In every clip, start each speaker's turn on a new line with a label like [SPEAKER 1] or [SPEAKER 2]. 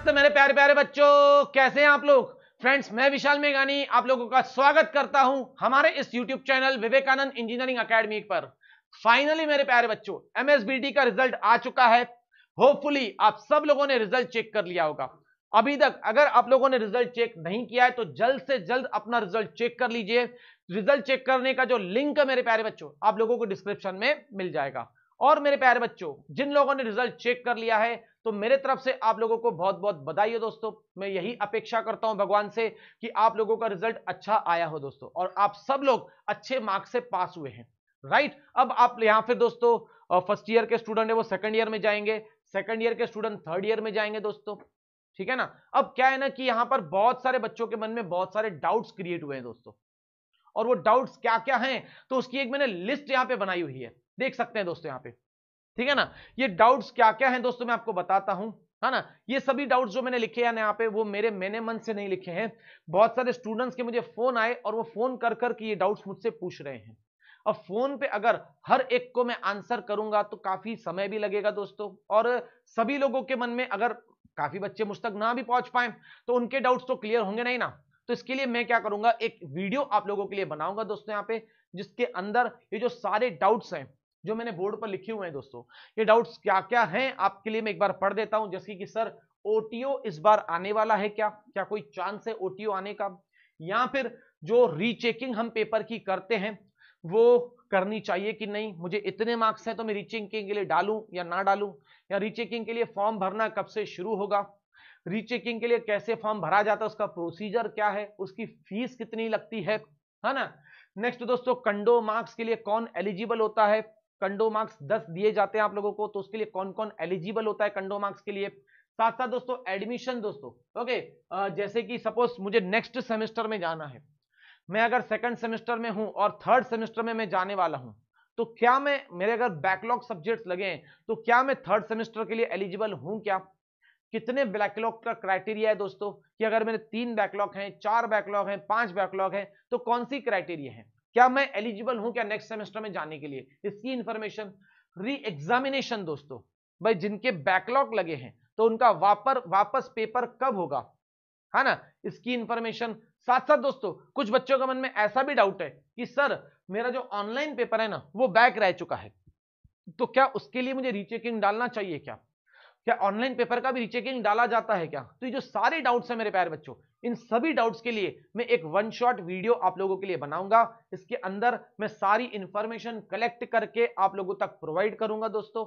[SPEAKER 1] नमस्ते मेरे प्यारे प्यारे बच्चों कैसे हैं आप लोग फ्रेंड्स मैं विशाल मेघानी आप लोगों का स्वागत करता हूं हमारे इस YouTube channel Vivekananda engineering academy पर फाइनली मेरे प्यारे बच्चों एमएसबीटी का रिजल्ट आ चुका है होपफुली आप सब लोगों ने रिजल्ट चेक कर लिया होगा अभी तक अगर आप लोगों ने रिजल्ट चेक नहीं किया है तो जल्द से जल्द अपना रिजल्ट चेक कर लीजिए रिजल्ट चेक करने का जो लिंक है मेरे प्यारे बच्चों आप लोगों को डिस्क्रिप्शन में मिल जाएगा और मेरे प्यारे बच्चों जिन लोगों ने रिजल्ट चेक कर लिया है तो मेरे तरफ से आप लोगों को बहुत बहुत बधाई हो दोस्तों मैं यही अपेक्षा करता हूं भगवान से कि आप लोगों का रिजल्ट अच्छा आया हो दोस्तों और आप सब लोग अच्छे मार्क्स से पास हुए हैं राइट अब आप यहां फिर दोस्तों फर्स्ट ईयर के स्टूडेंट है वो सेकंड ईयर में जाएंगे सेकंड ईयर के स्टूडेंट थर्ड ईयर में जाएंगे दोस्तों ठीक है ना अब क्या है ना कि यहाँ पर बहुत सारे बच्चों के मन में बहुत सारे डाउट्स क्रिएट हुए हैं दोस्तों और वो डाउट्स क्या क्या हैं तो उसकी एक मैंने लिस्ट यहां पे बनाई हुई है देख सकते हैं दोस्तों यहाँ पे ठीक है ना ये डाउट्स क्या क्या हैं दोस्तों मैं आपको बताता हूं है ना ये सभी डाउट्स जो मैंने लिखे हैं यहाँ पे वो मेरे मैंने मन से नहीं लिखे हैं बहुत सारे स्टूडेंट्स के मुझे फोन आए और वो फोन कर कर के ये डाउट्स मुझसे पूछ रहे हैं अब फोन पे अगर हर एक को मैं आंसर करूंगा तो काफी समय भी लगेगा दोस्तों और सभी लोगों के मन में अगर काफी बच्चे मुझ तक ना भी पहुंच पाए तो उनके डाउट्स तो क्लियर होंगे नहीं ना तो इसके लिए मैं क्या करूंगा एक वीडियो आप लोगों के लिए बनाऊंगा दोस्तों यहाँ पे जिसके अंदर ये जो सारे डाउट्स हैं जो मैंने बोर्ड पर लिखे हुए हैं दोस्तों ये डाउट्स क्या क्या हैं आपके लिए मैं एक बार पढ़ देता हूं जैसे कि सर ओटीओ इस बार आने वाला है क्या क्या कोई चांस है ओटीओ आने का या फिर जो रीचेकिंग हम पेपर की करते हैं वो करनी चाहिए कि नहीं मुझे इतने मार्क्स हैं तो मैं रीचेकिंग के लिए डालूं या ना डालूं या रीचेकिंग के लिए फॉर्म भरना कब से शुरू होगा रीचेकिंग के लिए कैसे फॉर्म भरा जाता है उसका प्रोसीजर क्या है उसकी फीस कितनी लगती है है ना नेक्स्ट दोस्तों कंडो मार्क्स के लिए कौन एलिजिबल होता है कंडो मार्क्स दस दिए जाते हैं आप लोगों को तो उसके लिए कौन कौन एलिजिबल होता है कंडो मार्क्स के लिए साथ साथ दोस्तों एडमिशन दोस्तों ओके जैसे कि सपोज मुझे नेक्स्ट सेमेस्टर में जाना है मैं अगर सेकंड सेमेस्टर में हूं और थर्ड सेमेस्टर में मैं जाने वाला हूं तो क्या मैं मेरे अगर बैकलॉग सब्जेक्ट्स लगे हैं तो क्या मैं थर्ड सेमेस्टर के लिए एलिजिबल हूं क्या कितने बैकलॉग का क्राइटेरिया है दोस्तों कि अगर मेरे तीन बैकलॉग हैं चार बैकलॉग हैं पांच बैकलॉग हैं तो कौन सी क्राइटेरिया है क्या मैं एलिजिबल हूं क्या नेक्स्ट सेमेस्टर में जाने के लिए इसकी इंफॉर्मेशन री एग्जामिनेशन दोस्तों भाई जिनके बैकलॉग लगे हैं तो उनका वापर वापस पेपर कब होगा है हाँ ना इसकी इंफॉर्मेशन साथ साथ दोस्तों कुछ बच्चों का मन में ऐसा भी डाउट है कि सर मेरा जो ऑनलाइन पेपर है ना वो बैक रह चुका है तो क्या उसके लिए मुझे रीचेकिंग डालना चाहिए क्या क्या ऑनलाइन पेपर का भी रिचेकिंग डाला जाता है क्या तो ये जो सारे डाउट्स हैं मेरे प्यारे बच्चों इन सभी डाउट्स के लिए मैं एक वन शॉट वीडियो आप लोगों के लिए बनाऊंगा इसके अंदर मैं सारी इंफॉर्मेशन कलेक्ट करके आप लोगों तक प्रोवाइड करूंगा दोस्तों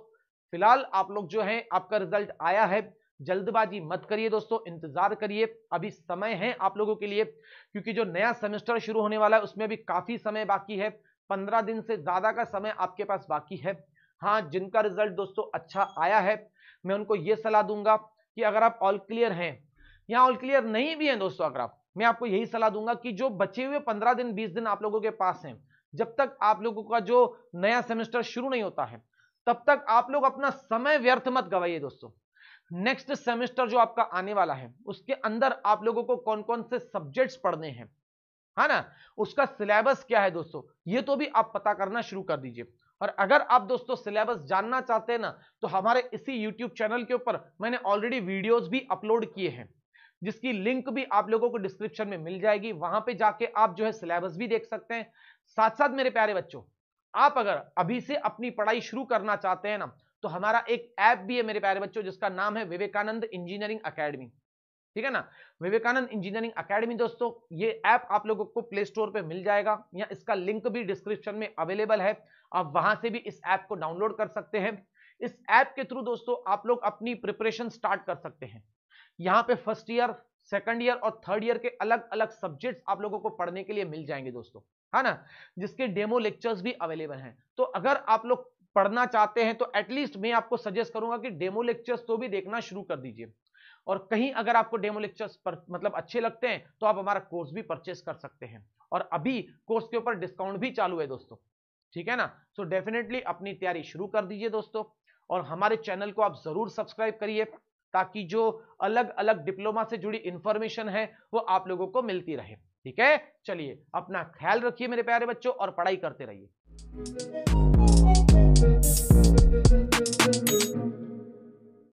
[SPEAKER 1] फिलहाल आप लोग जो है आपका रिजल्ट आया है जल्दबाजी मत करिए दोस्तों इंतजार करिए अभी समय है आप लोगों के लिए क्योंकि जो नया सेमेस्टर शुरू होने वाला है उसमें भी काफी समय बाकी है पंद्रह दिन से ज्यादा का समय आपके पास बाकी है हाँ जिनका रिजल्ट दोस्तों अच्छा आया है मैं उनको ये सलाह दूंगा कि अगर आप ऑल क्लियर हैं या ऑल क्लियर नहीं भी हैं दोस्तों अगर आप मैं आपको यही सलाह दूंगा कि जो बचे हुए पंद्रह दिन बीस दिन आप लोगों के पास हैं जब तक आप लोगों का जो नया सेमेस्टर शुरू नहीं होता है तब तक आप लोग अपना समय व्यर्थ मत गवाइए दोस्तों नेक्स्ट सेमेस्टर जो आपका आने वाला है उसके अंदर आप लोगों को कौन कौन से सब्जेक्ट्स पढ़ने हैं है ना उसका सिलेबस क्या है दोस्तों ये तो भी आप पता करना शुरू कर दीजिए और अगर आप दोस्तों सिलेबस जानना चाहते हैं ना तो हमारे इसी यूट्यूब चैनल के ऊपर मैंने ऑलरेडी वीडियोज भी अपलोड किए हैं जिसकी लिंक भी आप लोगों को डिस्क्रिप्शन में मिल जाएगी वहां पे जाके आप जो है सिलेबस भी देख सकते हैं साथ साथ मेरे प्यारे बच्चों आप अगर अभी से अपनी पढ़ाई शुरू करना चाहते हैं ना तो हमारा एक ऐप भी है मेरे प्यारे बच्चों जिसका नाम है विवेकानंद इंजीनियरिंग अकेडमी ठीक है ना विवेकानंद इंजीनियरिंग अकेडमी दोस्तों ये ऐप आप लोगों को प्ले स्टोर पे मिल जाएगा या इसका लिंक भी डिस्क्रिप्शन में अवेलेबल है आप वहां से भी इस ऐप को डाउनलोड कर सकते हैं इस ऐप के थ्रू दोस्तों आप लोग अपनी प्रिपरेशन स्टार्ट कर सकते हैं यहाँ पे फर्स्ट ईयर सेकंड ईयर और थर्ड ईयर के अलग अलग सब्जेक्ट्स आप लोगों को पढ़ने के लिए मिल जाएंगे दोस्तों है ना जिसके डेमो लेक्चर्स भी अवेलेबल हैं तो अगर आप लोग पढ़ना चाहते हैं तो एटलीस्ट मैं आपको सजेस्ट करूंगा कि डेमो लेक्चर्स तो भी देखना शुरू कर दीजिए और कहीं अगर आपको डेमो लेक्चर्स मतलब अच्छे लगते हैं तो आप हमारा कोर्स भी परचेस कर सकते हैं और अभी कोर्स के ऊपर डिस्काउंट भी चालू है दोस्तों ठीक है ना सो so डेफिनेटली अपनी तैयारी शुरू कर दीजिए दोस्तों और हमारे चैनल को आप जरूर सब्सक्राइब करिए ताकि जो अलग अलग डिप्लोमा से जुड़ी इंफॉर्मेशन है वो आप लोगों को मिलती रहे ठीक है चलिए अपना ख्याल रखिए मेरे प्यारे बच्चों और पढ़ाई करते रहिए